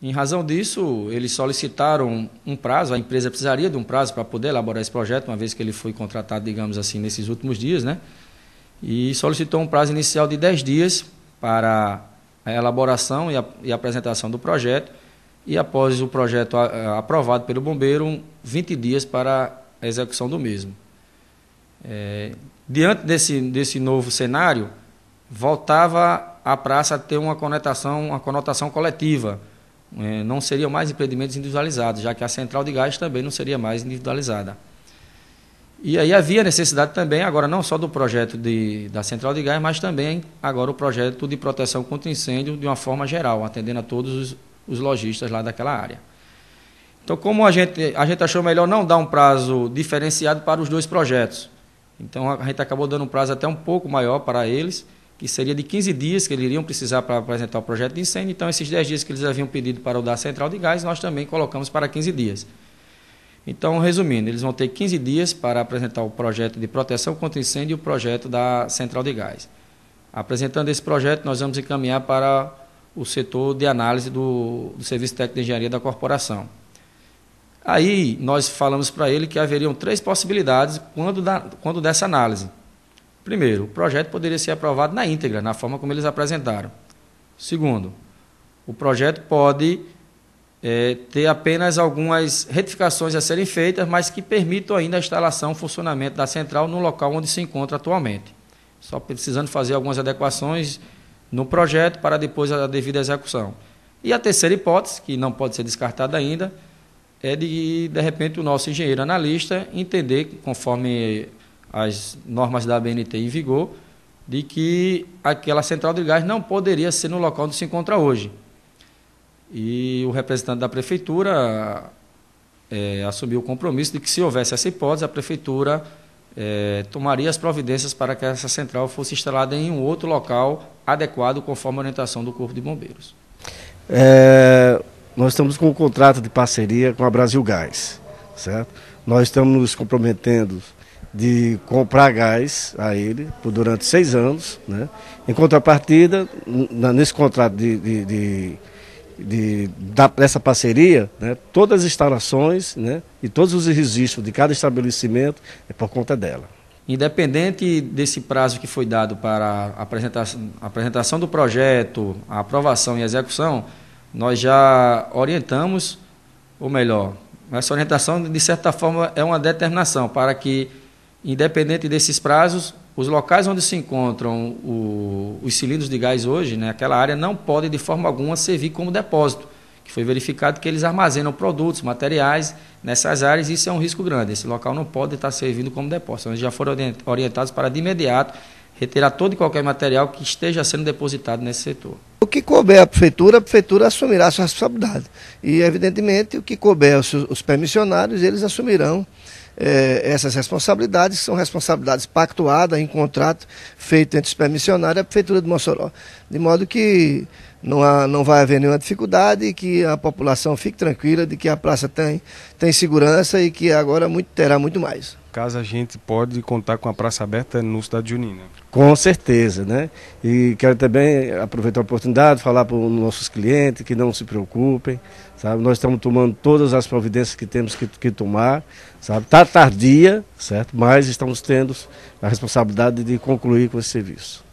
Em razão disso, eles solicitaram um prazo, a empresa precisaria de um prazo para poder elaborar esse projeto, uma vez que ele foi contratado, digamos assim, nesses últimos dias, né? E solicitou um prazo inicial de 10 dias para a elaboração e, a, e apresentação do projeto, e após o projeto a, aprovado pelo bombeiro, 20 dias para a execução do mesmo. É, diante desse, desse novo cenário, voltava a praça a ter uma conotação, uma conotação coletiva é, não seriam mais empreendimentos individualizados, já que a central de gás também não seria mais individualizada. E aí havia necessidade também, agora não só do projeto de, da central de gás, mas também agora o projeto de proteção contra incêndio de uma forma geral, atendendo a todos os, os lojistas lá daquela área. Então, como a gente, a gente achou melhor não dar um prazo diferenciado para os dois projetos, então a gente acabou dando um prazo até um pouco maior para eles, que seria de 15 dias que eles iriam precisar para apresentar o projeto de incêndio. Então, esses 10 dias que eles haviam pedido para o da central de gás, nós também colocamos para 15 dias. Então, resumindo, eles vão ter 15 dias para apresentar o projeto de proteção contra incêndio e o projeto da central de gás. Apresentando esse projeto, nós vamos encaminhar para o setor de análise do, do Serviço Técnico de Engenharia da corporação. Aí, nós falamos para ele que haveriam três possibilidades quando, da, quando dessa análise. Primeiro, o projeto poderia ser aprovado na íntegra, na forma como eles apresentaram. Segundo, o projeto pode é, ter apenas algumas retificações a serem feitas, mas que permitam ainda a instalação e funcionamento da central no local onde se encontra atualmente. Só precisando fazer algumas adequações no projeto para depois a devida execução. E a terceira hipótese, que não pode ser descartada ainda, é de, de repente, o nosso engenheiro analista entender, conforme as normas da ABNT em vigor, de que aquela central de gás não poderia ser no local onde se encontra hoje. E o representante da prefeitura é, assumiu o compromisso de que, se houvesse essa hipótese, a prefeitura é, tomaria as providências para que essa central fosse instalada em um outro local adequado, conforme a orientação do Corpo de Bombeiros. É, nós estamos com um contrato de parceria com a Brasil Gás, certo? Nós estamos nos comprometendo de comprar gás a ele por durante seis anos. Né? Em contrapartida, nesse contrato de, de, de, de da, dessa parceria, né? todas as instalações né? e todos os registros de cada estabelecimento é por conta dela. Independente desse prazo que foi dado para a apresentação, a apresentação do projeto, a aprovação e a execução, nós já orientamos, ou melhor, essa orientação, de certa forma, é uma determinação para que independente desses prazos, os locais onde se encontram o, os cilindros de gás hoje, né, aquela área não pode de forma alguma servir como depósito, que foi verificado que eles armazenam produtos, materiais nessas áreas, e isso é um risco grande. Esse local não pode estar servindo como depósito. Eles já foram orientados para de imediato retirar todo e qualquer material que esteja sendo depositado nesse setor. O que couber à prefeitura, a prefeitura assumirá a sua responsabilidade. E, evidentemente, o que couber aos, os permissionários, eles assumirão é, essas responsabilidades, são responsabilidades pactuadas em contrato feito entre os permissionários e a Prefeitura de Mossoró. De modo que não, há, não vai haver nenhuma dificuldade e que a população fique tranquila de que a praça tem, tem segurança e que agora muito, terá muito mais. Caso a gente pode contar com a praça aberta no Cidade Junina. Com certeza, né? E quero também aproveitar a oportunidade, falar para os nossos clientes que não se preocupem, sabe? Nós estamos tomando todas as providências que temos que, que tomar, sabe? Está tardia, certo? Mas estamos tendo a responsabilidade de concluir com esse serviço.